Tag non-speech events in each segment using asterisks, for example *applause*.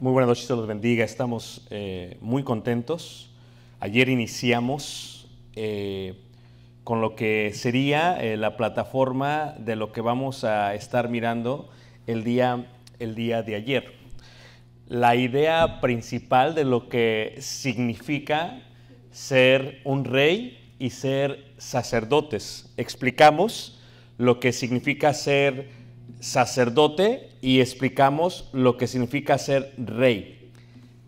Muy buenas noches, se los bendiga. Estamos eh, muy contentos. Ayer iniciamos eh, con lo que sería eh, la plataforma de lo que vamos a estar mirando el día, el día de ayer. La idea principal de lo que significa ser un rey y ser sacerdotes. Explicamos lo que significa ser sacerdote y explicamos lo que significa ser rey.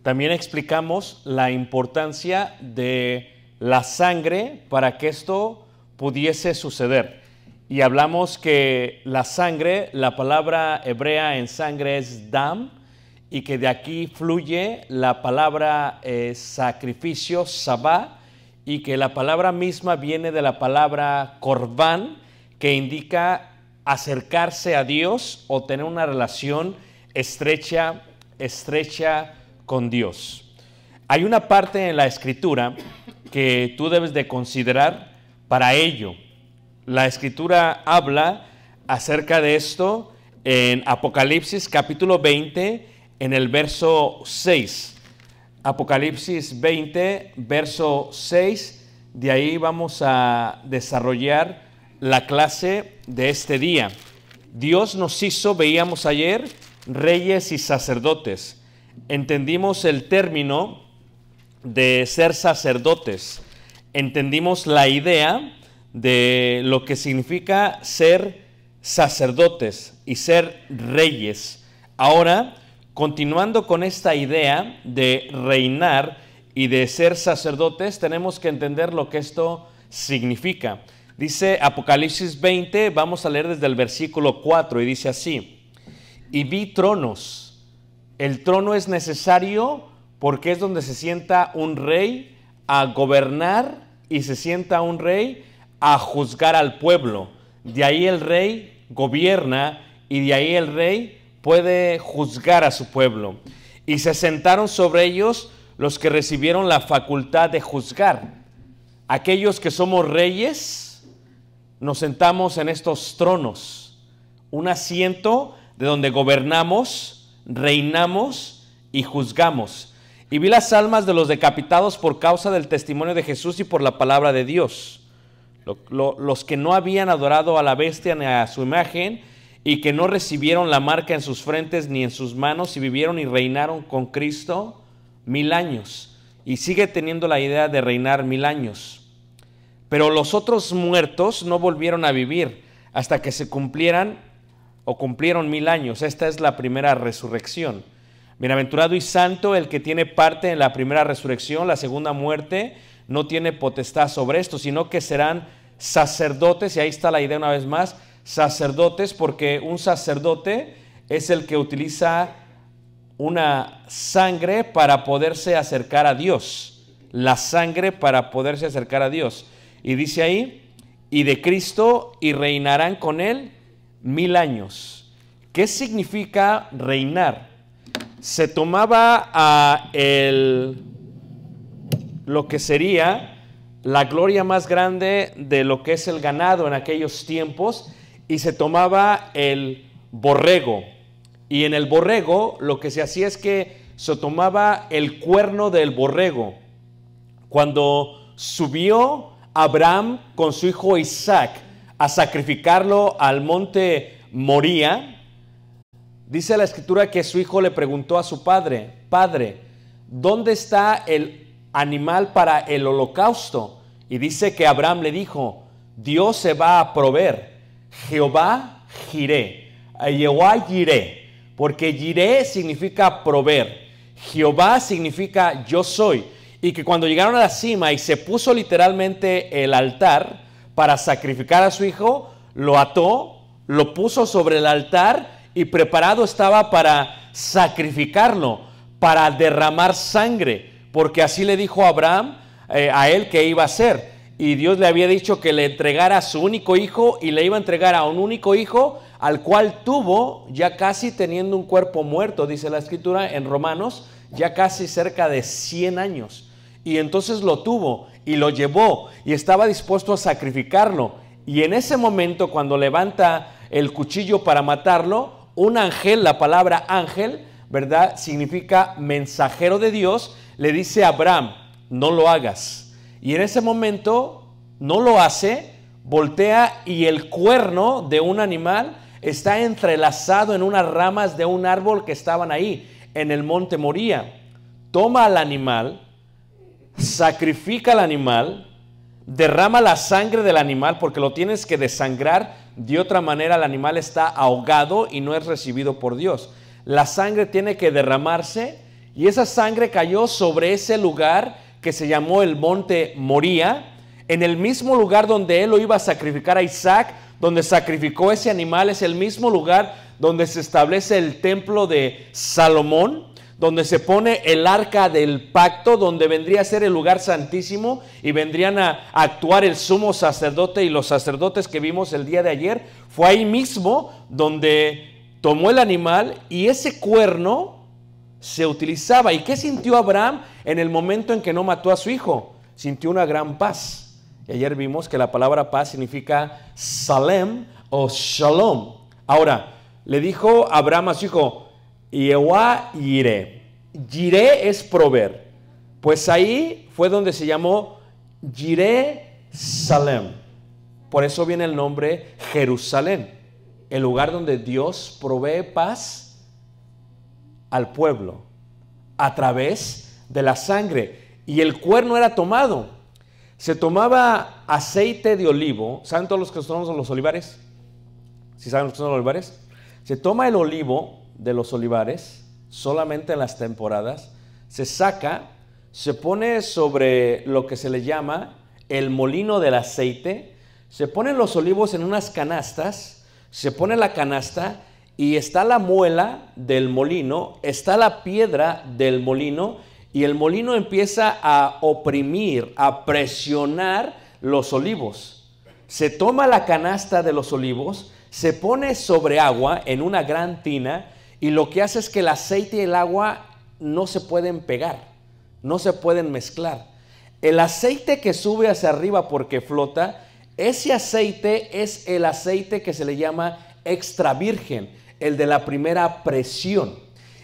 También explicamos la importancia de la sangre para que esto pudiese suceder. Y hablamos que la sangre, la palabra hebrea en sangre es dam, y que de aquí fluye la palabra eh, sacrificio, sabá, y que la palabra misma viene de la palabra Corván, que indica acercarse a Dios o tener una relación estrecha, estrecha con Dios. Hay una parte en la escritura que tú debes de considerar para ello. La escritura habla acerca de esto en Apocalipsis capítulo 20, en el verso 6. Apocalipsis 20, verso 6, de ahí vamos a desarrollar la clase de este día. Dios nos hizo, veíamos ayer, reyes y sacerdotes. Entendimos el término de ser sacerdotes. Entendimos la idea de lo que significa ser sacerdotes y ser reyes. Ahora, continuando con esta idea de reinar y de ser sacerdotes, tenemos que entender lo que esto significa. Dice Apocalipsis 20, vamos a leer desde el versículo 4 y dice así, y vi tronos. El trono es necesario porque es donde se sienta un rey a gobernar y se sienta un rey a juzgar al pueblo. De ahí el rey gobierna y de ahí el rey puede juzgar a su pueblo. Y se sentaron sobre ellos los que recibieron la facultad de juzgar. Aquellos que somos reyes, nos sentamos en estos tronos, un asiento de donde gobernamos, reinamos y juzgamos. Y vi las almas de los decapitados por causa del testimonio de Jesús y por la palabra de Dios, los que no habían adorado a la bestia ni a su imagen, y que no recibieron la marca en sus frentes ni en sus manos, y vivieron y reinaron con Cristo mil años. Y sigue teniendo la idea de reinar mil años. Pero los otros muertos no volvieron a vivir hasta que se cumplieran o cumplieron mil años. Esta es la primera resurrección. Bienaventurado y santo el que tiene parte en la primera resurrección, la segunda muerte, no tiene potestad sobre esto, sino que serán sacerdotes, y ahí está la idea una vez más, sacerdotes, porque un sacerdote es el que utiliza una sangre para poderse acercar a Dios, la sangre para poderse acercar a Dios. Y dice ahí, y de Cristo y reinarán con él mil años. ¿Qué significa reinar? Se tomaba a el, lo que sería la gloria más grande de lo que es el ganado en aquellos tiempos y se tomaba el borrego. Y en el borrego lo que se hacía es que se tomaba el cuerno del borrego. Cuando subió Abraham con su hijo Isaac a sacrificarlo al monte Moría, dice la escritura que su hijo le preguntó a su padre, padre, ¿dónde está el animal para el holocausto? Y dice que Abraham le dijo, Dios se va a proveer, Jehová giré, Jehová giré, porque giré significa proveer, Jehová significa yo soy y que cuando llegaron a la cima y se puso literalmente el altar para sacrificar a su hijo, lo ató, lo puso sobre el altar y preparado estaba para sacrificarlo, para derramar sangre, porque así le dijo Abraham eh, a él que iba a ser. Y Dios le había dicho que le entregara a su único hijo y le iba a entregar a un único hijo al cual tuvo ya casi teniendo un cuerpo muerto, dice la escritura en Romanos, ya casi cerca de 100 años. Y entonces lo tuvo y lo llevó y estaba dispuesto a sacrificarlo. Y en ese momento, cuando levanta el cuchillo para matarlo, un ángel, la palabra ángel, ¿verdad? Significa mensajero de Dios, le dice a Abraham, no lo hagas. Y en ese momento no lo hace, voltea y el cuerno de un animal está entrelazado en unas ramas de un árbol que estaban ahí, en el monte Moría. Toma al animal, sacrifica al animal, derrama la sangre del animal porque lo tienes que desangrar, de otra manera el animal está ahogado y no es recibido por Dios. La sangre tiene que derramarse y esa sangre cayó sobre ese lugar que se llamó el monte Moría, en el mismo lugar donde él lo iba a sacrificar a Isaac, donde sacrificó ese animal, es el mismo lugar donde se establece el templo de Salomón donde se pone el arca del pacto, donde vendría a ser el lugar santísimo y vendrían a, actuar el sumo sacerdote y los sacerdotes que vimos el día de ayer, fue ahí mismo donde tomó el animal y ese cuerno se utilizaba. ¿Y qué sintió Abraham en el momento en que no mató a su hijo? Sintió una gran paz. Y ayer vimos que la palabra paz significa Salem o Shalom. Ahora, le dijo Abraham a su hijo, y iré. Yire es proveer. Pues ahí fue donde se llamó Yire Salem. Por eso viene el nombre Jerusalén, el lugar donde Dios provee paz al pueblo a través de la sangre. Y el cuerno era tomado. Se tomaba aceite de olivo. ¿Saben todos los que son los olivares? ¿Si saben los que son los olivares? Se toma el olivo de los olivares, solamente en las temporadas, se saca, se pone sobre lo que se le llama el molino del aceite, se ponen los olivos en unas canastas, se pone la canasta y está la muela del molino, está la piedra del molino y el molino empieza a oprimir, a presionar los olivos. Se toma la canasta de los olivos, se pone sobre agua en una gran tina y lo que hace es que el aceite y el agua no se pueden pegar, no se pueden mezclar. El aceite que sube hacia arriba porque flota, ese aceite es el aceite que se le llama extra virgen, el de la primera presión.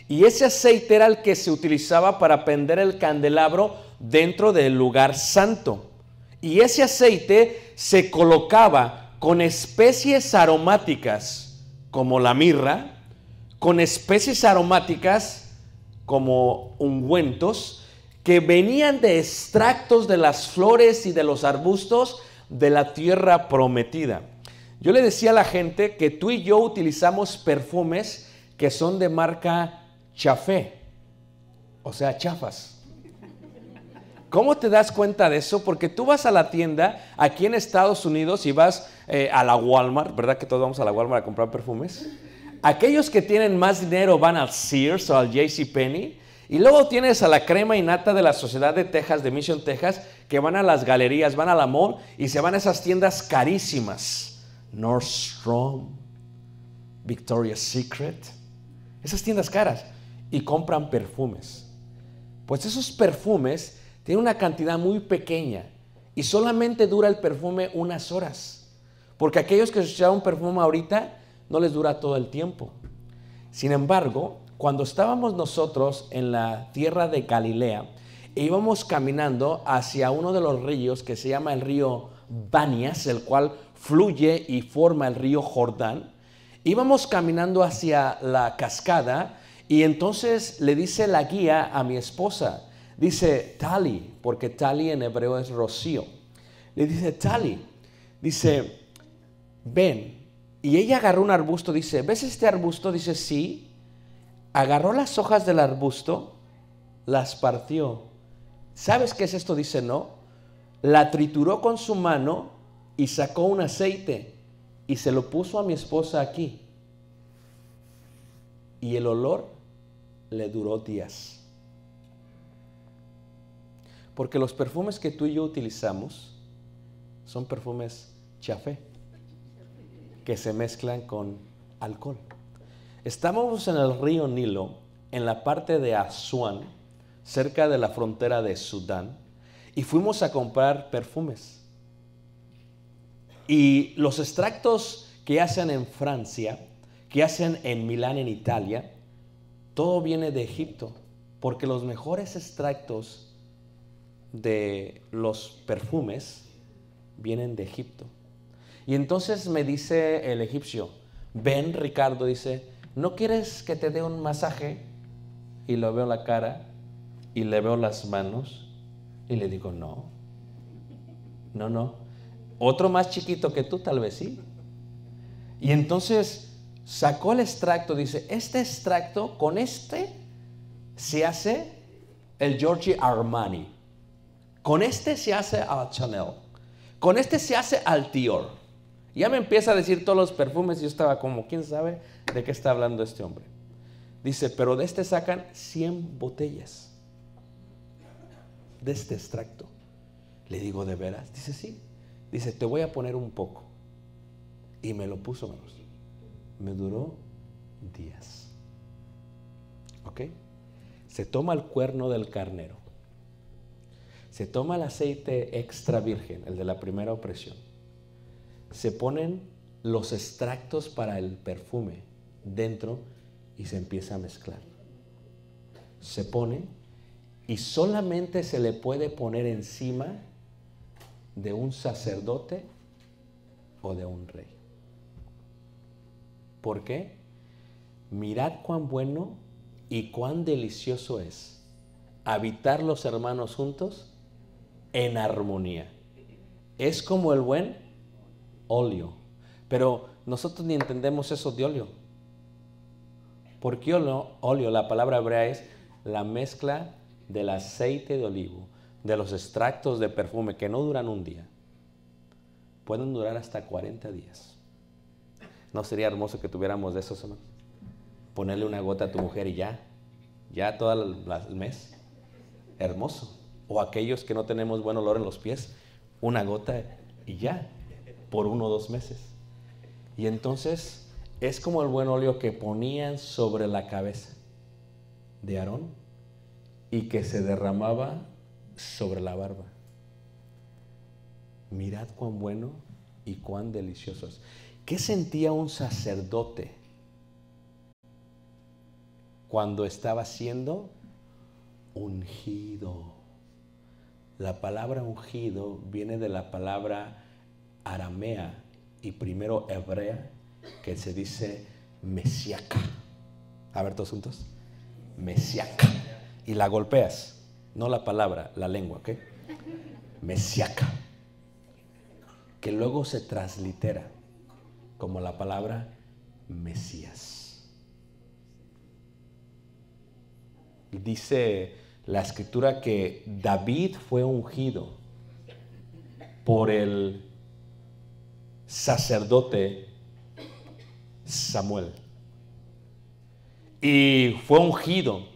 Y ese aceite era el que se utilizaba para prender el candelabro dentro del lugar santo. Y ese aceite se colocaba con especies aromáticas como la mirra, con especies aromáticas como ungüentos que venían de extractos de las flores y de los arbustos de la tierra prometida. Yo le decía a la gente que tú y yo utilizamos perfumes que son de marca chafé, o sea, chafas. ¿Cómo te das cuenta de eso? Porque tú vas a la tienda aquí en Estados Unidos y vas eh, a la Walmart, ¿verdad que todos vamos a la Walmart a comprar perfumes? Aquellos que tienen más dinero van al Sears o al JCPenney. Y luego tienes a la crema y nata de la Sociedad de Texas, de Mission Texas, que van a las galerías, van al mall y se van a esas tiendas carísimas. Nordstrom, Victoria's Secret, esas tiendas caras. Y compran perfumes. Pues esos perfumes tienen una cantidad muy pequeña y solamente dura el perfume unas horas. Porque aquellos que se un perfume ahorita no les dura todo el tiempo. Sin embargo, cuando estábamos nosotros en la tierra de Galilea, e íbamos caminando hacia uno de los ríos que se llama el río Banias, el cual fluye y forma el río Jordán. Íbamos caminando hacia la cascada y entonces le dice la guía a mi esposa, dice Tali, porque Tali en hebreo es rocío. Le dice Tali, dice, ven, y ella agarró un arbusto, dice, ¿ves este arbusto? Dice, sí. Agarró las hojas del arbusto, las partió. ¿Sabes qué es esto? Dice, no. La trituró con su mano y sacó un aceite y se lo puso a mi esposa aquí. Y el olor le duró días. Porque los perfumes que tú y yo utilizamos son perfumes chafé que se mezclan con alcohol. estamos en el río Nilo, en la parte de Asuán, cerca de la frontera de Sudán, y fuimos a comprar perfumes. Y los extractos que hacen en Francia, que hacen en Milán, en Italia, todo viene de Egipto, porque los mejores extractos de los perfumes vienen de Egipto. Y entonces me dice el egipcio, ven Ricardo, dice, ¿no quieres que te dé un masaje? Y lo veo la cara y le veo las manos y le digo, no, no, no. Otro más chiquito que tú tal vez sí. Y entonces sacó el extracto, dice, este extracto con este se hace el Giorgi Armani. Con este se hace al Chanel. Con este se hace al Tior ya me empieza a decir todos los perfumes y yo estaba como, ¿quién sabe de qué está hablando este hombre? Dice, pero de este sacan 100 botellas de este extracto. Le digo, ¿de veras? Dice, sí. Dice, te voy a poner un poco. Y me lo puso, Me duró días. ¿Ok? Se toma el cuerno del carnero. Se toma el aceite extra virgen, el de la primera opresión se ponen los extractos para el perfume dentro y se empieza a mezclar. Se pone y solamente se le puede poner encima de un sacerdote o de un rey. ¿Por qué? Mirad cuán bueno y cuán delicioso es habitar los hermanos juntos en armonía. Es como el buen óleo. Pero nosotros ni entendemos eso de óleo. Porque óleo, la palabra hebrea es la mezcla del aceite de olivo, de los extractos de perfume que no duran un día. Pueden durar hasta 40 días. ¿No sería hermoso que tuviéramos de esos, Ponerle una gota a tu mujer y ya, ya todo el mes. Hermoso. O aquellos que no tenemos buen olor en los pies, una gota y ya por uno o dos meses. Y entonces es como el buen óleo que ponían sobre la cabeza de Aarón y que se derramaba sobre la barba. Mirad cuán bueno y cuán delicioso es. ¿Qué sentía un sacerdote cuando estaba siendo ungido? La palabra ungido viene de la palabra aramea y primero hebrea que se dice mesiaca. A ver, todos juntos. Mesiaca. Y la golpeas, no la palabra, la lengua, ¿ok? Mesiaca. Que luego se translitera como la palabra Mesías. Dice la escritura que David fue ungido por el sacerdote Samuel. Y fue ungido.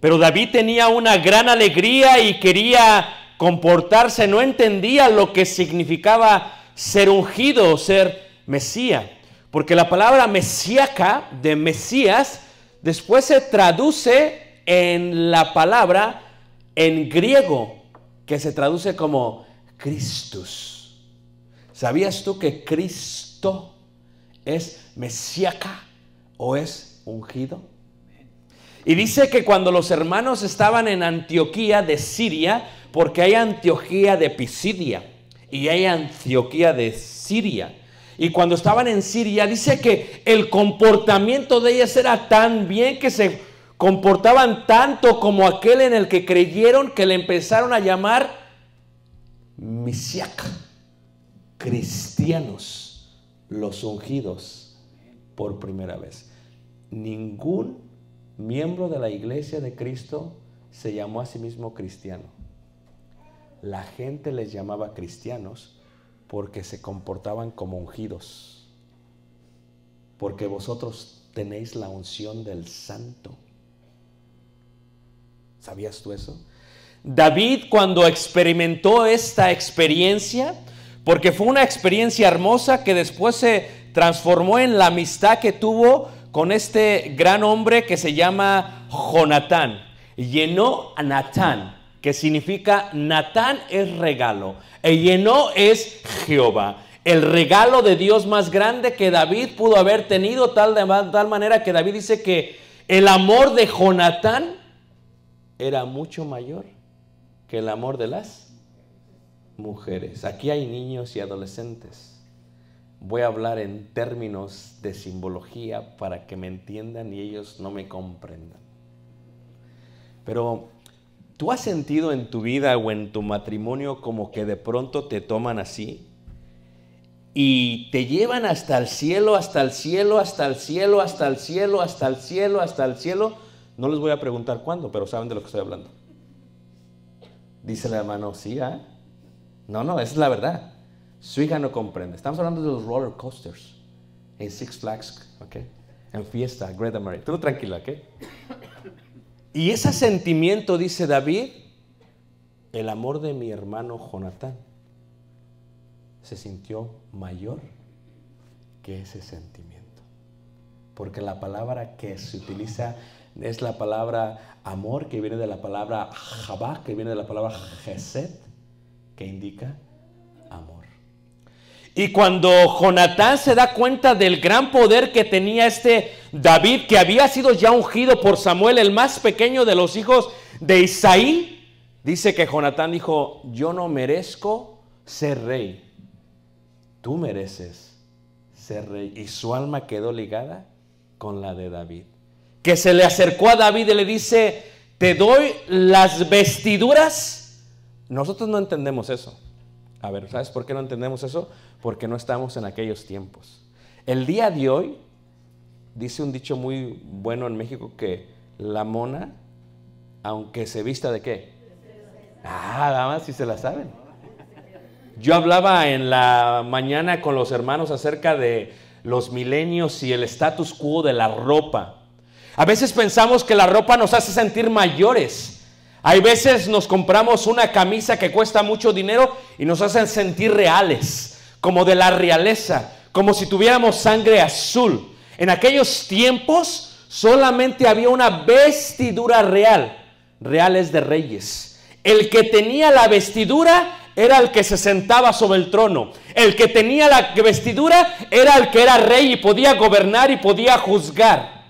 Pero David tenía una gran alegría y quería comportarse, no entendía lo que significaba ser ungido o ser Mesía. Porque la palabra mesíaca de Mesías después se traduce en la palabra en griego que se traduce como Cristus ¿Sabías tú que Cristo es mesiaca o es ungido? Y dice que cuando los hermanos estaban en Antioquía de Siria, porque hay Antioquía de Pisidia y hay Antioquía de Siria. Y cuando estaban en Siria, dice que el comportamiento de ellas era tan bien que se comportaban tanto como aquel en el que creyeron que le empezaron a llamar mesíaca cristianos los ungidos por primera vez. Ningún miembro de la iglesia de Cristo se llamó a sí mismo cristiano. La gente les llamaba cristianos porque se comportaban como ungidos. Porque vosotros tenéis la unción del santo. ¿Sabías tú eso? David cuando experimentó esta experiencia, porque fue una experiencia hermosa que después se transformó en la amistad que tuvo con este gran hombre que se llama Jonatán. Llenó a Natán, que significa Natán es regalo, e llenó es Jehová. El regalo de Dios más grande que David pudo haber tenido, tal, de, tal manera que David dice que el amor de Jonatán era mucho mayor que el amor de las mujeres. Aquí hay niños y adolescentes. Voy a hablar en términos de simbología para que me entiendan y ellos no me comprendan. Pero ¿Tú has sentido en tu vida o en tu matrimonio como que de pronto te toman así? Y te llevan hasta el cielo, hasta el cielo, hasta el cielo, hasta el cielo, hasta el cielo, hasta el cielo. No les voy a preguntar cuándo, pero saben de lo que estoy hablando. Dice la hermano, sí, ¿eh? No, no, esa es la verdad. Su hija no comprende. Estamos hablando de los roller coasters en Six Flags, ¿ok? En fiesta, Greta Mary. Tú tranquila, ¿ok? Y ese sentimiento, dice David, el amor de mi hermano Jonathan se sintió mayor que ese sentimiento. Porque la palabra que se utiliza es la palabra amor, que viene de la palabra Jabá, que viene de la palabra Geset que indica amor. Y cuando Jonatán se da cuenta del gran poder que tenía este David, que había sido ya ungido por Samuel, el más pequeño de los hijos de Isaí, dice que Jonatán dijo, yo no merezco ser rey, tú mereces ser rey. Y su alma quedó ligada con la de David. Que se le acercó a David y le dice, te doy las vestiduras nosotros no entendemos eso. A ver, ¿sabes por qué no entendemos eso? Porque no estamos en aquellos tiempos. El día de hoy, dice un dicho muy bueno en México que la mona, aunque se vista de qué? Ah, nada más si se la saben. Yo hablaba en la mañana con los hermanos acerca de los milenios y el status quo de la ropa. A veces pensamos que la ropa nos hace sentir mayores. Hay veces nos compramos una camisa que cuesta mucho dinero y nos hacen sentir reales, como de la realeza, como si tuviéramos sangre azul. En aquellos tiempos solamente había una vestidura real, reales de reyes. El que tenía la vestidura era el que se sentaba sobre el trono. El que tenía la vestidura era el que era rey y podía gobernar y podía juzgar.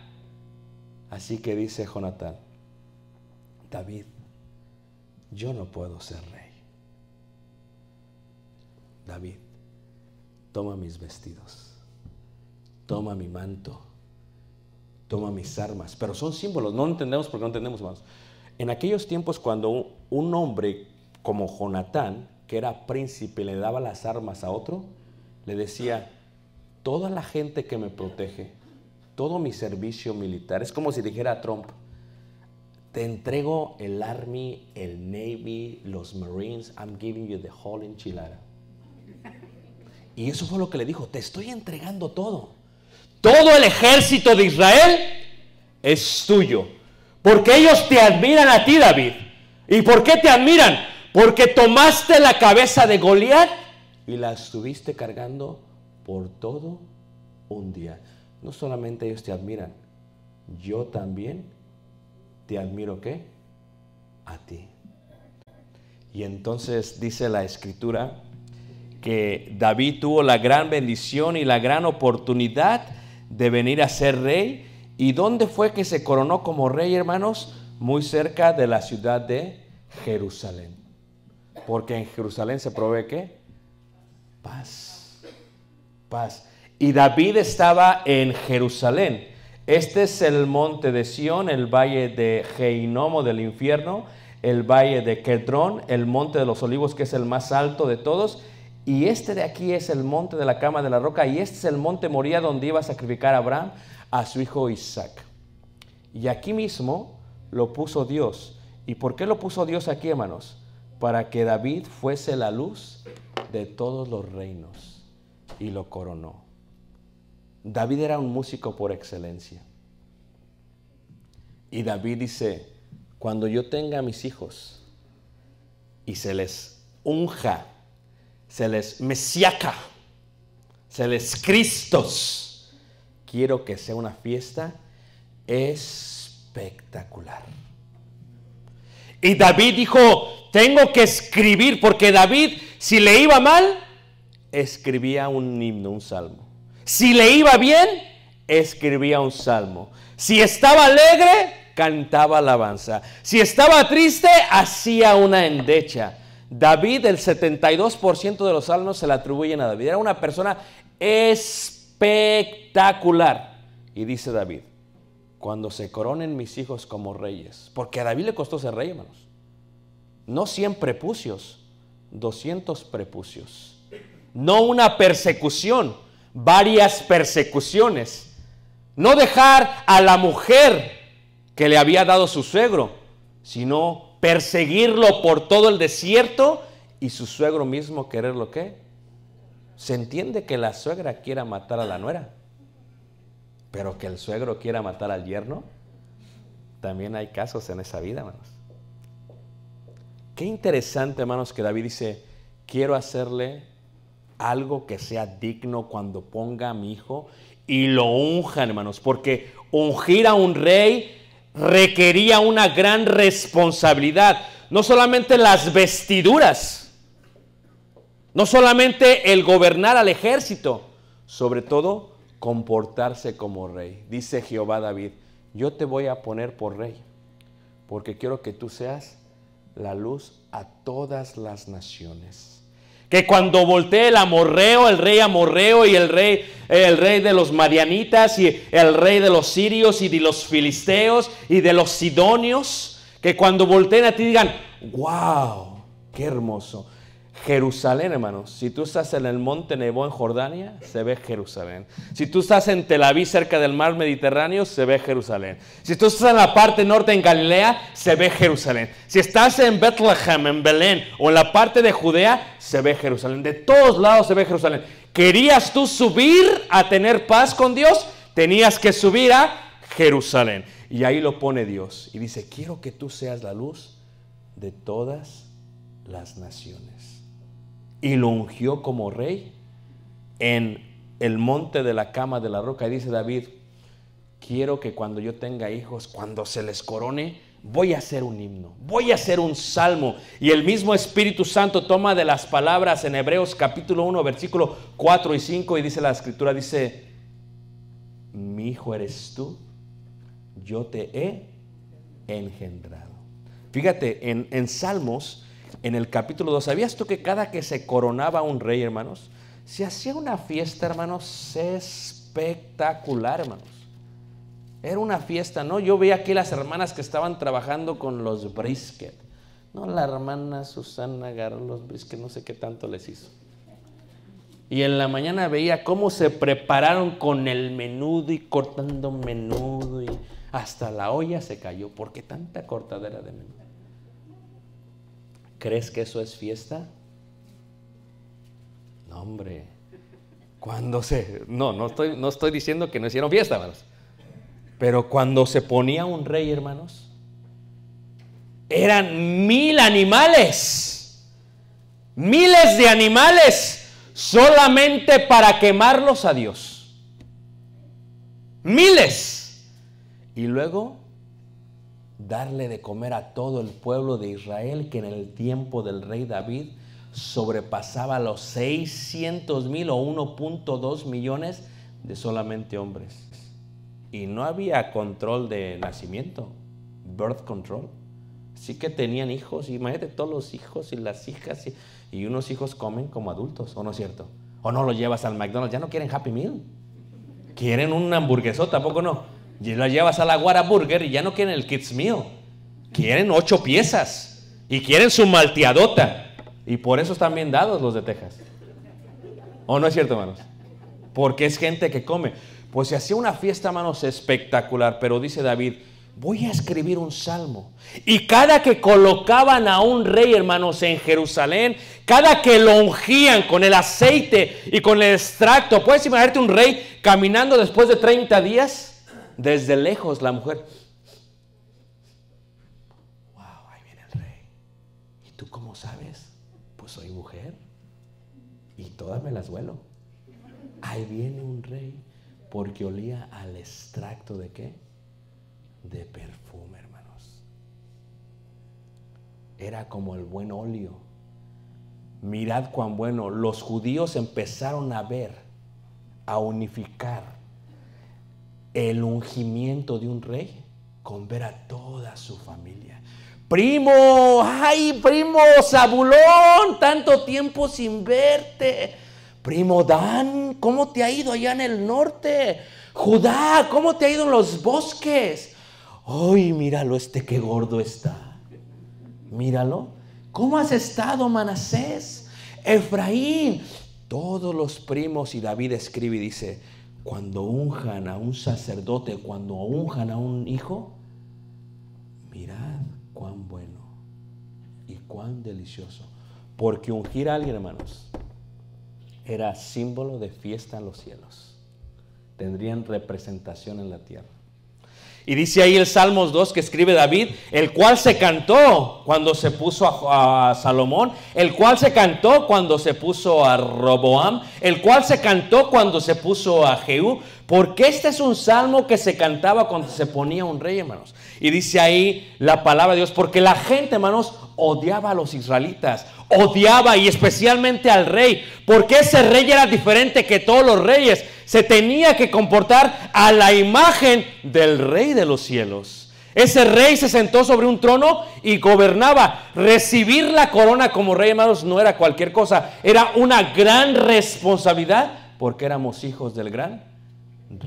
Así que dice Jonatán, David, yo no puedo ser rey. David, toma mis vestidos, toma mi manto, toma mis armas, pero son símbolos, no entendemos porque no entendemos más. En aquellos tiempos cuando un hombre como Jonatán, que era príncipe, le daba las armas a otro, le decía, toda la gente que me protege, todo mi servicio militar, es como si dijera a Trump, te entrego el Army, el Navy, los Marines. I'm giving you the whole enchilada. Y eso fue lo que le dijo. Te estoy entregando todo. Todo el ejército de Israel es tuyo. Porque ellos te admiran a ti, David. ¿Y por qué te admiran? Porque tomaste la cabeza de Goliat y la estuviste cargando por todo un día. No solamente ellos te admiran, yo también te admiro qué? A ti. Y entonces dice la escritura que David tuvo la gran bendición y la gran oportunidad de venir a ser rey. ¿Y dónde fue que se coronó como rey, hermanos? Muy cerca de la ciudad de Jerusalén. Porque en Jerusalén se provee qué? Paz. Paz. Y David estaba en Jerusalén. Este es el monte de Sión, el valle de Geinomo del infierno, el valle de Kedrón, el monte de los olivos, que es el más alto de todos. Y este de aquí es el monte de la cama de la roca, y este es el monte Moría donde iba a sacrificar a Abraham a su hijo Isaac. Y aquí mismo lo puso Dios. ¿Y por qué lo puso Dios aquí, hermanos? Para que David fuese la luz de todos los reinos y lo coronó. David era un músico por excelencia. Y David dice, cuando yo tenga a mis hijos y se les unja, se les mesiaca, se les cristos, quiero que sea una fiesta espectacular. Y David dijo, tengo que escribir, porque David, si le iba mal, escribía un himno, un salmo. Si le iba bien, escribía un salmo. Si estaba alegre, cantaba alabanza. Si estaba triste, hacía una endecha. David, el 72% de los salmos se le atribuyen a David. Era una persona espectacular. Y dice David, cuando se coronen mis hijos como reyes, porque a David le costó ser rey, hermanos. No 100 prepucios, 200 prepucios. No una persecución, varias persecuciones. No dejar a la mujer que le había dado su suegro, sino perseguirlo por todo el desierto y su suegro mismo querer lo que Se entiende que la suegra quiera matar a la nuera, pero que el suegro quiera matar al yerno. También hay casos en esa vida, hermanos. Qué interesante, hermanos, que David dice, quiero hacerle algo que sea digno cuando ponga a mi hijo y lo unja, hermanos, porque ungir a un rey requería una gran responsabilidad. No solamente las vestiduras, no solamente el gobernar al ejército, sobre todo comportarse como rey. Dice Jehová David, yo te voy a poner por rey, porque quiero que tú seas la luz a todas las naciones. Que cuando voltee el amorreo, el rey amorreo y el rey, el rey de los marianitas y el rey de los sirios y de los filisteos y de los sidonios, que cuando volteen a ti digan, wow, qué hermoso. Jerusalén, hermanos. Si tú estás en el monte Nebo en Jordania, se ve Jerusalén. Si tú estás en Tel Aviv cerca del mar Mediterráneo, se ve Jerusalén. Si tú estás en la parte norte en Galilea, se ve Jerusalén. Si estás en Bethlehem, en Belén o en la parte de Judea, se ve Jerusalén. De todos lados se ve Jerusalén. ¿Querías tú subir a tener paz con Dios? Tenías que subir a Jerusalén. Y ahí lo pone Dios y dice, quiero que tú seas la luz de todas las naciones y lo ungió como rey en el monte de la cama de la roca. Y dice David, quiero que cuando yo tenga hijos, cuando se les corone, voy a hacer un himno, voy a hacer un salmo. Y el mismo Espíritu Santo toma de las palabras en Hebreos capítulo 1, versículo 4 y 5 y dice la escritura, dice, mi hijo eres tú, yo te he engendrado. Fíjate, en, en Salmos en el capítulo 2. ¿Sabías tú que cada que se coronaba un rey, hermanos, se hacía una fiesta, hermanos, espectacular, hermanos? Era una fiesta, ¿no? Yo veía aquí las hermanas que estaban trabajando con los brisket. No, la hermana Susana agarró los brisket, no sé qué tanto les hizo. Y en la mañana veía cómo se prepararon con el menudo y cortando menudo y hasta la olla se cayó. porque tanta cortadera de menudo? ¿Crees que eso es fiesta? No, hombre. Cuando se... No, no estoy, no estoy diciendo que no hicieron fiesta, hermanos. Pero cuando se ponía un rey, hermanos, eran mil animales. Miles de animales solamente para quemarlos a Dios. Miles. Y luego darle de comer a todo el pueblo de Israel que en el tiempo del rey David sobrepasaba los 600 mil o 1.2 millones de solamente hombres. Y no había control de nacimiento, birth control. Sí que tenían hijos, imagínate todos los hijos y las hijas, y, unos hijos comen como adultos, ¿o no es cierto? O no los llevas al McDonald's, ya no quieren Happy Meal, quieren un hamburguesota, tampoco no? Y la llevas a la Guara Burger y ya no quieren el Kids Mío, Quieren ocho piezas. Y quieren su malteadota. Y por eso están bien dados los de Texas. ¿O no es cierto, hermanos? Porque es gente que come. Pues se hacía una fiesta, hermanos, espectacular. Pero dice David, voy a escribir un salmo. Y cada que colocaban a un rey, hermanos, en Jerusalén, cada que lo ungían con el aceite y con el extracto, ¿puedes imaginarte un rey caminando después de 30 días? Desde lejos la mujer. Wow, ahí viene el rey. ¿Y tú cómo sabes? Pues soy mujer. Y todas me las vuelo. Ahí viene un rey porque olía al extracto de qué? De perfume, hermanos. Era como el buen óleo. Mirad cuán bueno. Los judíos empezaron a ver, a unificar el ungimiento de un rey con ver a toda su familia. Primo, ay, primo Zabulón, tanto tiempo sin verte. Primo Dan, ¿cómo te ha ido allá en el norte? Judá, ¿cómo te ha ido en los bosques? Ay, míralo este que gordo está. Míralo. ¿Cómo has estado, Manasés? Efraín, todos los primos y David escribe y dice, cuando unjan a un sacerdote, cuando unjan a un hijo, mirad cuán bueno y cuán delicioso. Porque ungir a alguien, hermanos, era símbolo de fiesta en los cielos. Tendrían representación en la tierra. Y dice ahí el Salmos 2 que escribe David, el cual se cantó cuando se puso a, Salomón, el cual se cantó cuando se puso a Roboam, el cual se cantó cuando se puso a Jehú, porque este es un salmo que se cantaba cuando se ponía un rey, hermanos. Y dice ahí la palabra de Dios, porque la gente, hermanos, odiaba a los israelitas, odiaba y especialmente al rey, porque ese rey era diferente que todos los reyes se tenía que comportar a la imagen del rey de los cielos. Ese rey se sentó sobre un trono y gobernaba. Recibir la corona como rey, hermanos, no era cualquier cosa. Era una gran responsabilidad porque éramos hijos del gran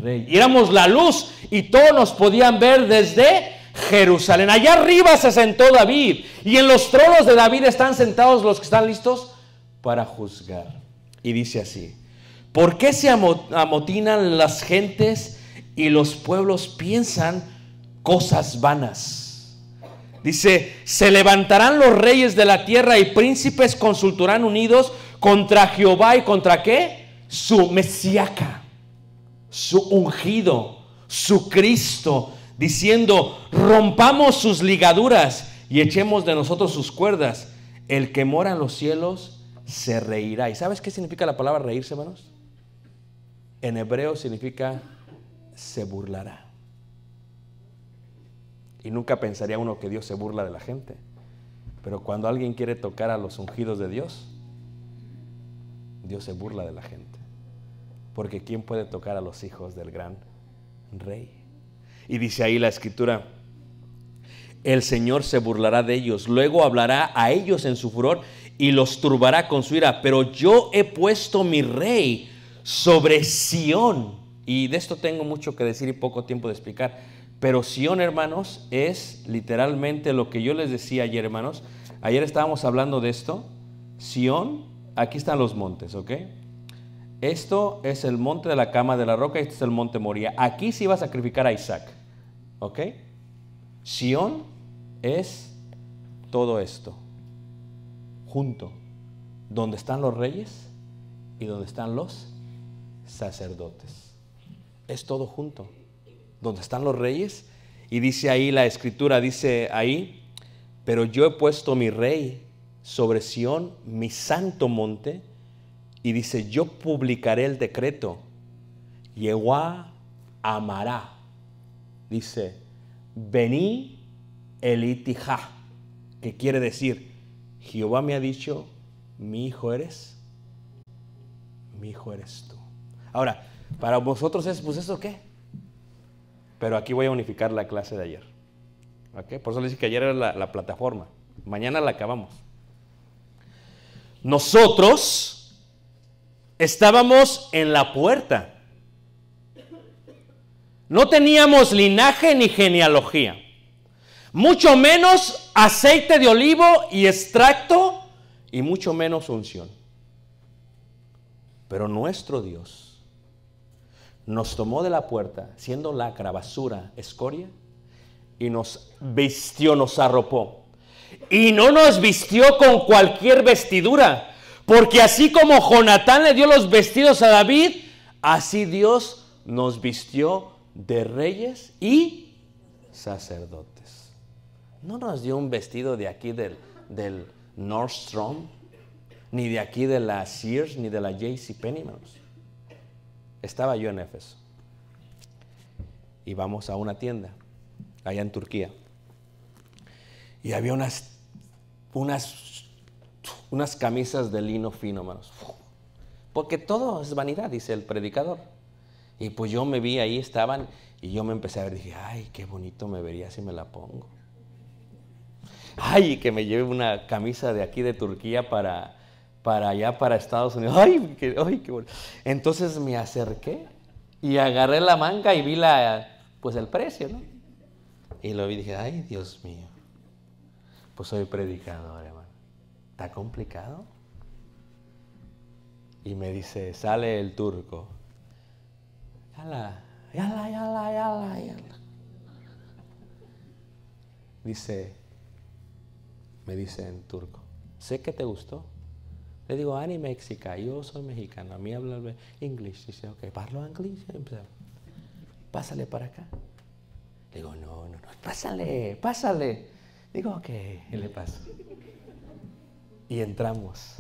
rey. éramos la luz y todos nos podían ver desde Jerusalén. Allá arriba se sentó David y en los tronos de David están sentados los que están listos para juzgar. Y dice así, ¿Por qué se amotinan las gentes y los pueblos piensan cosas vanas? Dice, se levantarán los reyes de la tierra y príncipes consultarán unidos contra Jehová y contra qué? Su mesiaca, su ungido, su Cristo, diciendo, rompamos sus ligaduras y echemos de nosotros sus cuerdas. El que mora en los cielos se reirá. ¿Y sabes qué significa la palabra reírse, hermanos? en hebreo significa se burlará. Y nunca pensaría uno que Dios se burla de la gente. Pero cuando alguien quiere tocar a los ungidos de Dios, Dios se burla de la gente. Porque ¿quién puede tocar a los hijos del gran rey? Y dice ahí la escritura, el Señor se burlará de ellos, luego hablará a ellos en su furor y los turbará con su ira. Pero yo he puesto mi rey sobre Sión. Y de esto tengo mucho que decir y poco tiempo de explicar. Pero Sión, hermanos, es literalmente lo que yo les decía ayer, hermanos. Ayer estábamos hablando de esto. Sión, aquí están los montes, ¿ok? Esto es el monte de la cama de la roca y este es el monte Moría. Aquí se iba a sacrificar a Isaac, ¿ok? Sión es todo esto, junto, donde están los reyes y donde están los sacerdotes. Es todo junto. Donde están los reyes. Y dice ahí la escritura, dice ahí, pero yo he puesto mi rey sobre Sión, mi santo monte, y dice, yo publicaré el decreto. Jehová amará. Dice, vení Elitija que quiere decir, Jehová me ha dicho, mi hijo eres, mi hijo eres tú. Ahora, para vosotros es, pues eso qué. Pero aquí voy a unificar la clase de ayer. Por eso les dije que ayer era la plataforma. Mañana la acabamos. Nosotros estábamos en la puerta. No teníamos linaje ni genealogía. Mucho menos aceite de olivo y extracto y mucho menos unción. Pero nuestro Dios nos tomó de la puerta, siendo lacra, basura, escoria, y nos vistió, nos arropó. Y no nos vistió con cualquier vestidura, porque así como Jonatán le dio los vestidos a David, así Dios nos vistió de reyes y sacerdotes. No nos dio un vestido de aquí del, Nordstrom, ni de aquí de la Sears, ni de la JCPenney, estaba yo en Éfeso. Y vamos a una tienda, allá en Turquía. Y había unas, unas, unas camisas de lino fino, hermanos. Porque todo es vanidad, dice el predicador. Y pues yo me vi ahí, estaban, y yo me empecé a ver, dije, ay, qué bonito me vería si me la pongo. Ay, que me lleve una camisa de aquí de Turquía para, para allá, para Estados Unidos. *laughs* ¡Ay, Entonces me acerqué y agarré la manga y vi pues el precio, ¿no? Y lo vi y dije, ay, Dios mío, pues soy predicador, hermano. ¿Está complicado? Y me dice, sale el turco. yala, yala, yala, yala. Dice, me dice en turco, sé que te gustó, le digo, Ani Mexica, yo soy mexicano, a mí habla inglés. Dice, ok, ¿parlo inglés? Pásale para acá. Le digo, no, no, no, pásale, pásale. Digo, ok, y le paso. Y entramos.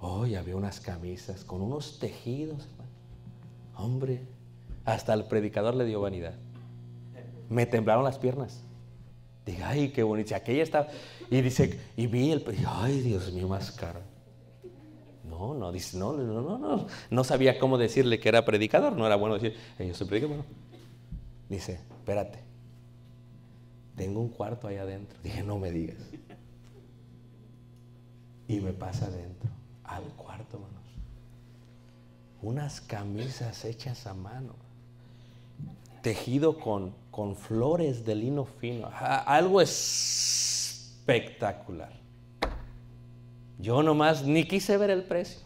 Hoy había unas camisas con unos tejidos. Hombre, hasta el predicador le dio vanidad. Me temblaron las piernas. Diga, ay, qué bonito. aquella está, y dice, y vi el ay Dios mío, más caro. No, no, dice, no, no, no, no. No sabía cómo decirle que era predicador, no era bueno decir, eh, yo soy predicador. Dice, espérate, tengo un cuarto ahí adentro. Dije, no me digas. Y me pasa adentro, al cuarto, manos Unas camisas hechas a mano, tejido con, con flores de lino fino. Algo es espectacular. Yo nomás ni quise ver el precio.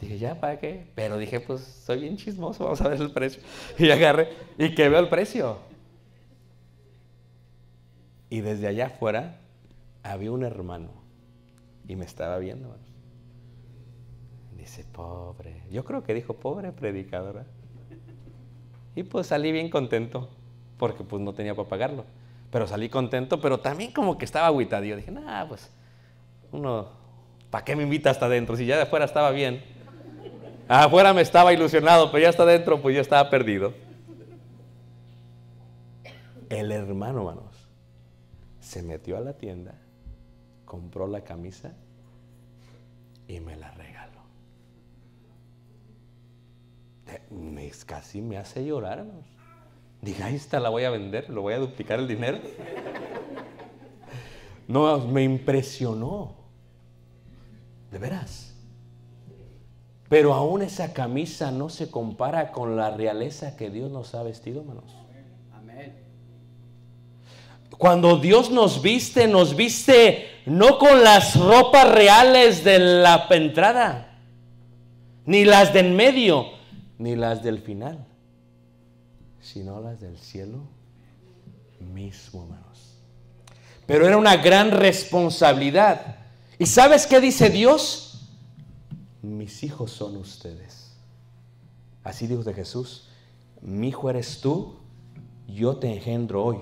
Dije, ya, ¿para qué? Pero dije, pues soy bien chismoso, *laughs* vamos a ver el precio. Y agarré y que veo el precio. Y desde allá afuera había un hermano y me estaba viendo. Dice, pobre. Yo creo que dijo, pobre predicadora. Y pues salí bien contento porque pues no tenía para pagarlo pero salí contento, pero también como que estaba agüitado. dije, nada, pues, uno, ¿para qué me invita hasta adentro? Si ya de afuera estaba bien. Afuera me estaba ilusionado, pero ya hasta adentro, pues yo estaba perdido. El hermano, manos, se metió a la tienda, compró la camisa y me la regaló. casi me hace llorar, hermanos. Diga, ahí está, la voy a vender, lo voy a duplicar el dinero. *laughs* No, me impresionó. De veras. Pero aún esa camisa no se compara con la realeza que Dios nos ha vestido, hermanos. Cuando Dios nos viste, nos viste no con las ropas reales de la entrada, ni las del medio, ni las del final sino las del cielo mismo, hermanos. Pero era una gran responsabilidad. ¿Y sabes qué dice Dios? Mis hijos son ustedes. Así dijo de Jesús, mi hijo eres tú, yo te engendro hoy.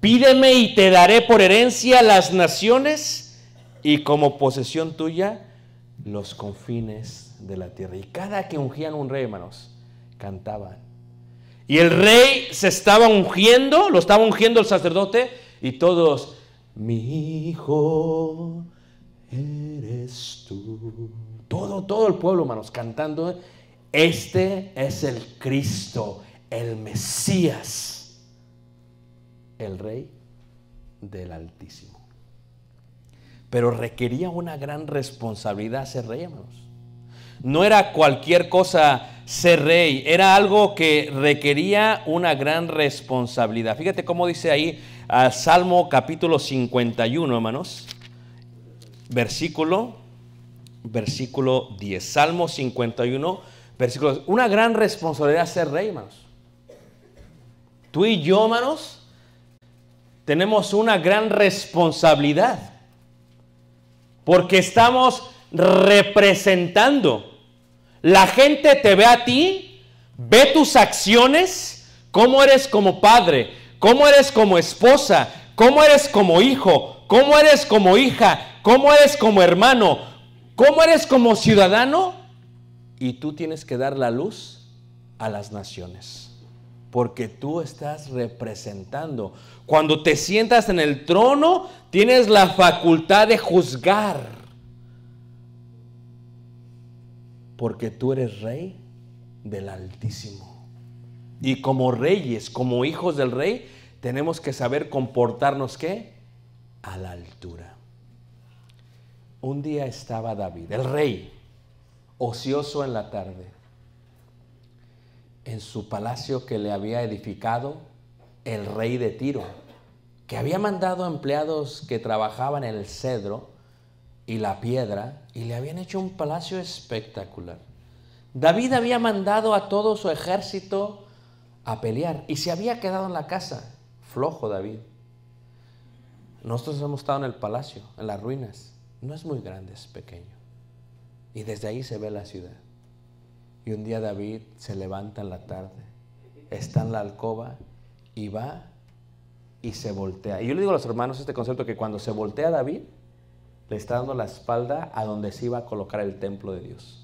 Pídeme y te daré por herencia las naciones y como posesión tuya los confines de la tierra. Y cada que ungían un rey, hermanos, cantaban y el rey se estaba ungiendo, lo estaba ungiendo el sacerdote, y todos, mi hijo eres tú. Todo, todo el pueblo, hermanos, cantando, este es el Cristo, el Mesías, el rey del Altísimo. Pero requería una gran responsabilidad ser rey, hermanos no era cualquier cosa ser rey, era algo que requería una gran responsabilidad. Fíjate cómo dice ahí ah, Salmo capítulo 51, hermanos, versículo, versículo 10. Salmo 51, versículo 10. Una gran responsabilidad ser rey, hermanos. Tú y yo, hermanos, tenemos una gran responsabilidad porque estamos representando la gente te ve a ti, ve tus acciones, cómo eres como padre, cómo eres como esposa, cómo eres como hijo, cómo eres como hija, cómo eres como hermano, cómo eres como ciudadano. Y tú tienes que dar la luz a las naciones, porque tú estás representando. Cuando te sientas en el trono, tienes la facultad de juzgar porque tú eres rey del Altísimo. Y como reyes, como hijos del rey, tenemos que saber comportarnos qué? A la altura. Un día estaba David, el rey, ocioso en la tarde, en su palacio que le había edificado el rey de Tiro, que había mandado empleados que trabajaban en el cedro y la piedra y le habían hecho un palacio espectacular. David había mandado a todo su ejército a pelear y se había quedado en la casa. Flojo David. Nosotros hemos estado en el palacio, en las ruinas. No es muy grande, es pequeño. Y desde ahí se ve la ciudad. Y un día David se levanta en la tarde, está en la alcoba y va y se voltea. Y yo le digo a los hermanos este concepto que cuando se voltea David, le está dando la espalda a donde se iba a colocar el templo de Dios.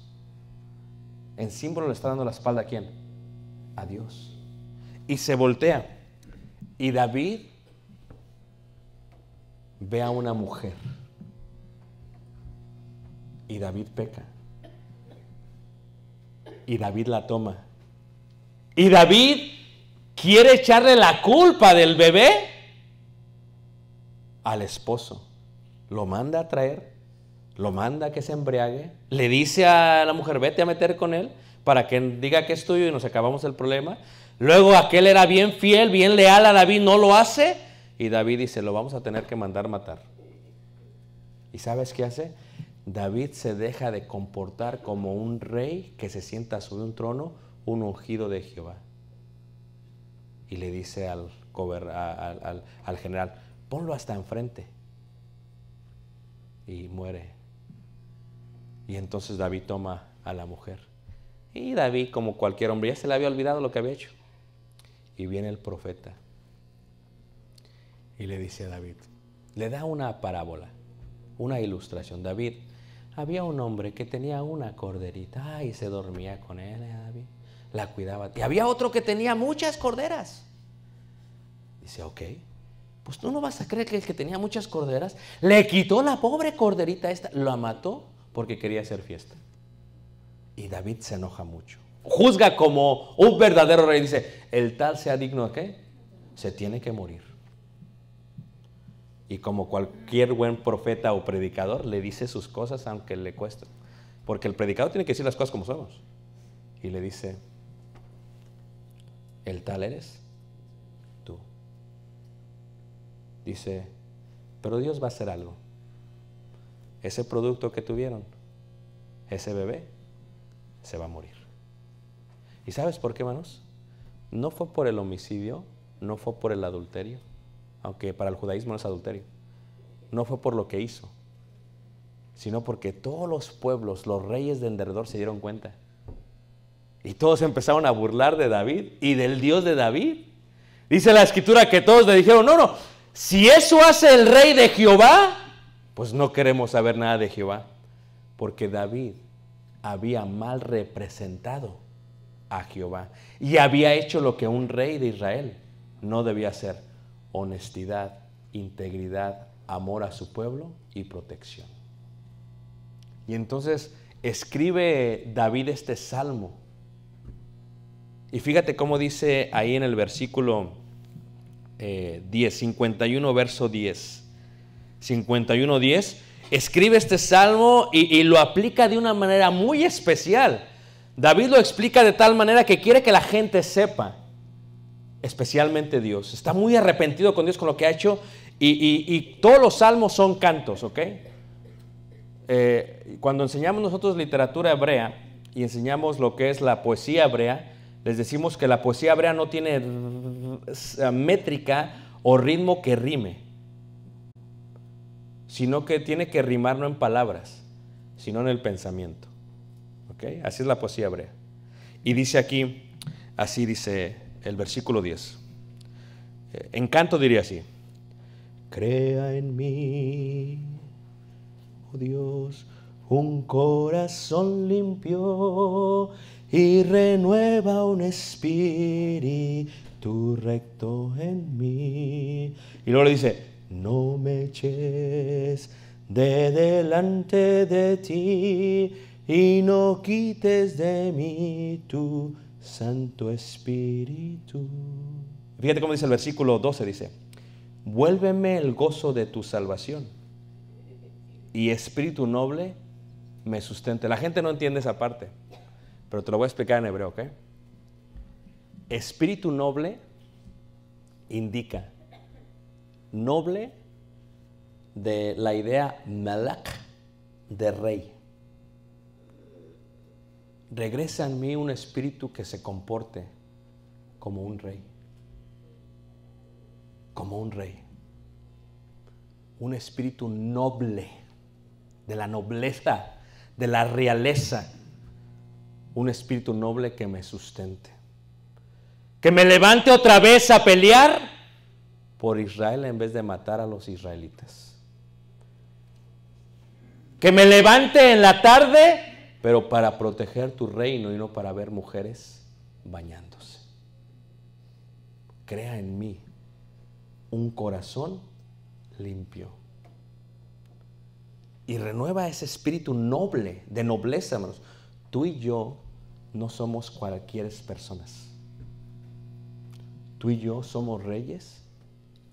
En símbolo le está dando la espalda a quién? A Dios. Y se voltea. Y David ve a una mujer. Y David peca. Y David la toma. Y David quiere echarle la culpa del bebé al esposo lo manda a traer, lo manda a que se embriague, le dice a la mujer, vete a meter con él para que diga que es tuyo y nos acabamos el problema. Luego aquel era bien fiel, bien leal a David, no lo hace. Y David dice, lo vamos a tener que mandar matar. ¿Y sabes qué hace? David se deja de comportar como un rey que se sienta sobre un trono, un ungido de Jehová. Y le dice al, al, al general, ponlo hasta enfrente y muere. Y entonces David toma a la mujer. Y David, como cualquier hombre, ya se le había olvidado lo que había hecho. Y viene el profeta y le dice a David, le da una parábola, una ilustración. David, había un hombre que tenía una corderita y se dormía con él, ¿eh, David? la cuidaba. Y había otro que tenía muchas corderas. Dice, ok, pues tú no vas a creer que el que tenía muchas corderas le quitó la pobre corderita esta, la mató porque quería hacer fiesta. Y David se enoja mucho. Juzga como un verdadero rey. Dice, el tal sea digno de qué? Se tiene que morir. Y como cualquier buen profeta o predicador, le dice sus cosas aunque le cueste. Porque el predicador tiene que decir las cosas como somos. Y le dice, el tal eres. Dice, pero Dios va a hacer algo. Ese producto que tuvieron, ese bebé, se va a morir. ¿Y sabes por qué, hermanos? No fue por el homicidio, no fue por el adulterio, aunque para el judaísmo no es adulterio. No fue por lo que hizo, sino porque todos los pueblos, los reyes de derredor se dieron cuenta. Y todos empezaron a burlar de David y del Dios de David. Dice la escritura que todos le dijeron, no, no, si eso hace el rey de Jehová, pues no queremos saber nada de Jehová, porque David había mal representado a Jehová y había hecho lo que un rey de Israel no debía hacer, honestidad, integridad, amor a su pueblo y protección. Y entonces escribe David este salmo. Y fíjate cómo dice ahí en el versículo 10, eh, 51 verso 10. 51 10 escribe este salmo y, lo aplica de una manera muy especial. David lo explica de tal manera que quiere que la gente sepa, especialmente Dios. Está muy arrepentido con Dios con lo que ha hecho y, todos los salmos son cantos, ¿ok? Eh, cuando enseñamos nosotros literatura hebrea y enseñamos lo que es la poesía hebrea, les decimos que la poesía hebrea no tiene métrica o ritmo que rime, sino que tiene que rimar no en palabras, sino en el pensamiento. Así es la poesía hebrea. Y dice aquí, así dice el versículo 10. Eh, en canto diría así, crea en mí, oh Dios, un corazón limpio y renueva un espíritu recto en mí. Y luego le dice, no me eches de delante de ti y no quites de mí tu Santo Espíritu. Fíjate cómo dice el versículo 12, dice, vuélveme el gozo de tu salvación y espíritu noble me sustente. La gente no entiende esa parte pero te lo voy a explicar en hebreo, ¿ok? Espíritu noble indica, noble de la idea malach de rey. Regresa en mí un espíritu que se comporte como un rey. Como un rey. Un espíritu noble, de la nobleza, de la realeza un espíritu noble que me sustente. Que me levante otra vez a pelear por Israel en vez de matar a los israelitas. Que me levante en la tarde, pero para proteger tu reino y no para ver mujeres bañándose. Crea en mí un corazón limpio y renueva ese espíritu noble, de nobleza, hermanos tú y yo no somos cualquier personas. Tú y yo somos reyes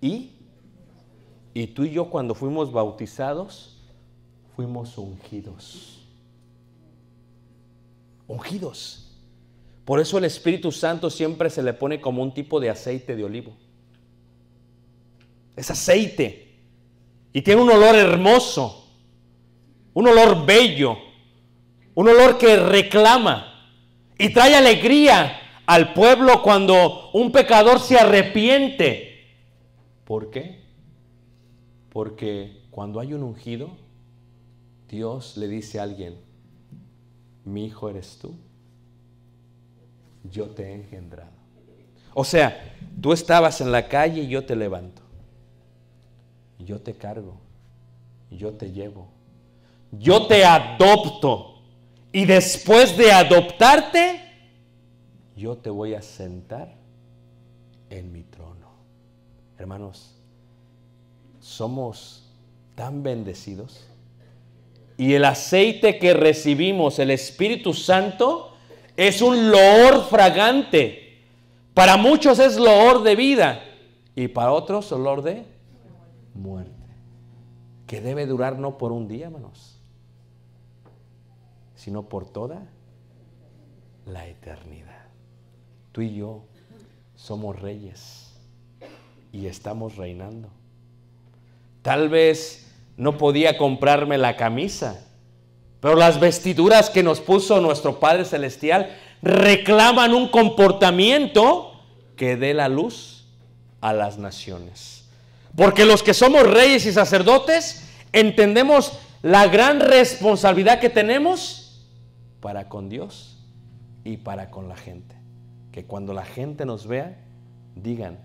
y, y tú y yo cuando fuimos bautizados, fuimos ungidos. Ungidos. Por eso el Espíritu Santo siempre se le pone como un tipo de aceite de olivo. Es aceite. Y tiene un olor hermoso, un olor bello un olor que reclama y trae alegría al pueblo cuando un pecador se arrepiente. ¿Por qué? Porque cuando hay un ungido, Dios le dice a alguien, mi hijo eres tú, yo te he engendrado. O sea, tú estabas en la calle y yo te levanto, yo te cargo, yo te llevo, yo te adopto. Y después de adoptarte, yo te voy a sentar en mi trono. Hermanos, somos tan bendecidos. Y el aceite que recibimos, el Espíritu Santo, es un loor fragante. Para muchos es loor de vida y para otros olor de muerte. Que debe durar no por un día, hermanos sino por toda la eternidad. Tú y yo somos reyes y estamos reinando. Tal vez no podía comprarme la camisa, pero las vestiduras que nos puso nuestro Padre Celestial reclaman un comportamiento que dé la luz a las naciones. Porque los que somos reyes y sacerdotes entendemos la gran responsabilidad que tenemos para con Dios y para con la gente. Que cuando la gente nos vea, digan,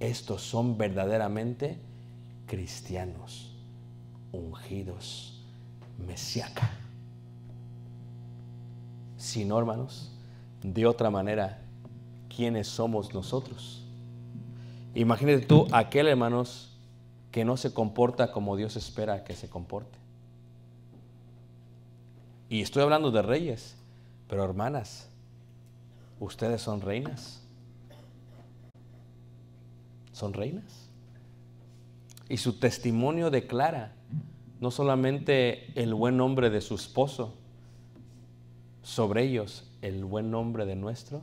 estos son verdaderamente cristianos, ungidos, mesiaca. Si no, hermanos, de otra manera, ¿quiénes somos nosotros? Imagínate tú aquel, hermanos, que no se comporta como Dios espera que se comporte. Y estoy hablando de reyes, pero hermanas, ustedes son reinas. Son reinas. Y su testimonio declara no solamente el buen nombre de su esposo, sobre ellos el buen nombre de nuestro,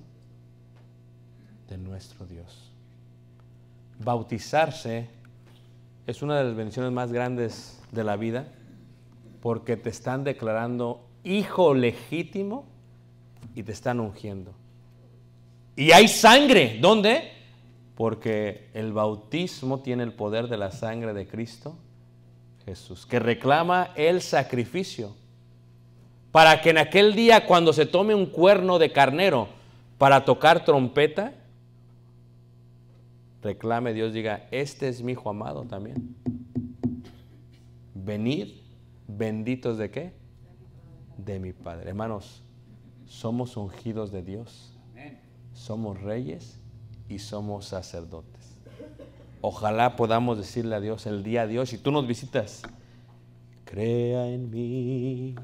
de nuestro Dios. Bautizarse es una de las bendiciones más grandes de la vida porque te están declarando hijo legítimo y te están ungiendo. Y hay sangre, ¿dónde? Porque el bautismo tiene el poder de la sangre de Cristo Jesús, que reclama el sacrificio para que en aquel día cuando se tome un cuerno de carnero para tocar trompeta, reclame Dios, diga, este es mi hijo amado también. Venir, benditos de qué? de mi Padre. Hermanos, somos ungidos de Dios, somos reyes y somos sacerdotes. Ojalá podamos decirle a Dios el día de Dios si tú nos visitas, crea en mí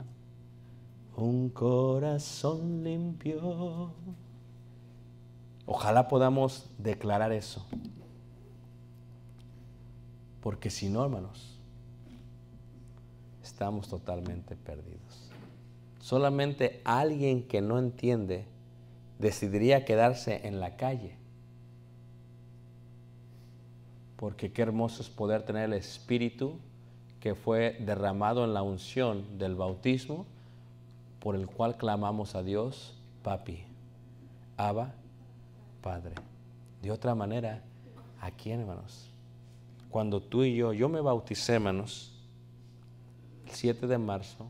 un corazón limpio. Ojalá podamos declarar eso. Porque si no, hermanos, estamos totalmente perdidos. Solamente alguien que no entiende decidiría quedarse en la calle. Porque qué hermoso es poder tener el Espíritu que fue derramado en la unción del bautismo, por el cual clamamos a Dios, papi, Abba, Padre. De otra manera, ¿a quién, hermanos, cuando tú y yo, yo me bauticé hermanos, el 7 de marzo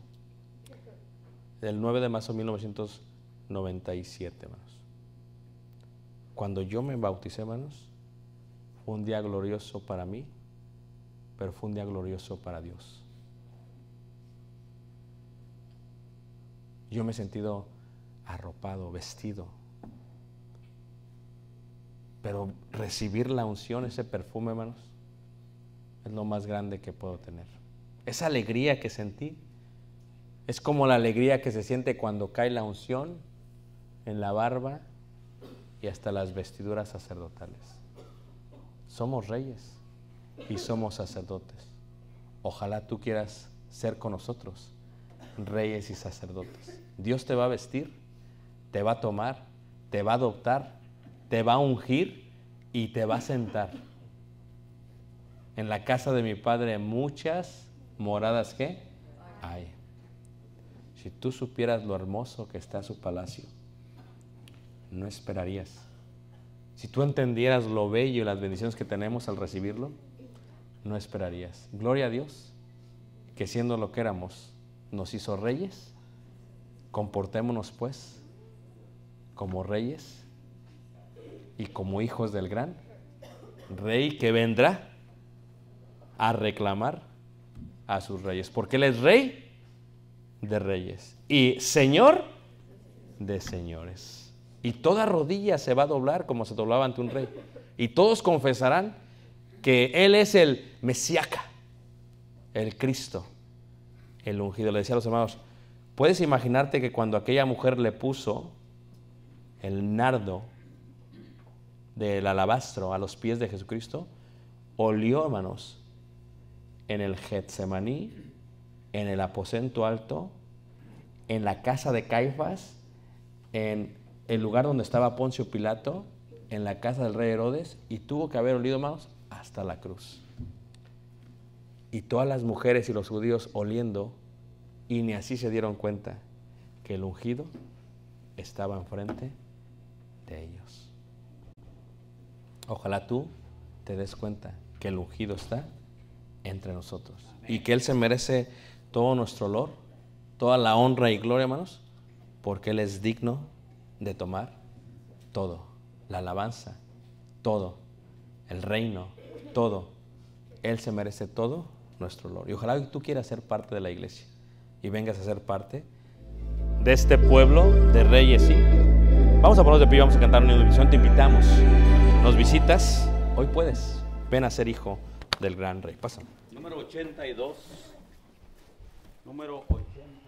el 9 de marzo de 1997, hermanos. Cuando yo me bauticé, hermanos, fue un día glorioso para mí, pero fue un día glorioso para Dios. Yo me he sentido arropado, vestido. Pero recibir la unción, ese perfume, hermanos, es lo más grande que puedo tener. Esa alegría que sentí es como la alegría que se siente cuando cae la unción en la barba y hasta las vestiduras sacerdotales. Somos reyes y somos sacerdotes. Ojalá tú quieras ser con nosotros, reyes y sacerdotes. Dios te va a vestir, te va a tomar, te va a adoptar, te va a ungir y te va a sentar. En la casa de mi padre muchas moradas que hay. Si tú supieras lo hermoso que está su palacio, no esperarías. Si tú entendieras lo bello y las bendiciones que tenemos al recibirlo, no esperarías. Gloria a Dios, que siendo lo que éramos, nos hizo reyes. Comportémonos pues como reyes y como hijos del gran rey que vendrá a reclamar a sus reyes, porque Él es rey de reyes y Señor de señores. Y toda rodilla se va a doblar como se doblaba ante un rey. Y todos confesarán que Él es el Mesiaca, el Cristo, el ungido. Le decía a los hermanos, ¿puedes imaginarte que cuando aquella mujer le puso el nardo del alabastro a los pies de Jesucristo, olió, manos en el Getsemaní en el aposento alto, en la casa de Caifás, en el lugar donde estaba Poncio Pilato, en la casa del rey Herodes, y tuvo que haber olido, manos hasta la cruz. Y todas las mujeres y los judíos oliendo, y ni así se dieron cuenta que el ungido estaba enfrente de ellos. Ojalá tú te des cuenta que el ungido está entre nosotros y que Él se merece todo nuestro olor, toda la honra y gloria, hermanos, porque Él es digno de tomar todo, la alabanza, todo, el reino, todo. Él se merece todo nuestro olor. Y ojalá que tú quieras ser parte de la iglesia y vengas a ser parte de este pueblo de reyes y... Vamos a ponernos de pie, vamos a cantar una indulgencia. te invitamos. Nos visitas, hoy puedes. Ven a ser hijo del gran rey. Pasa. Número 82 número 80.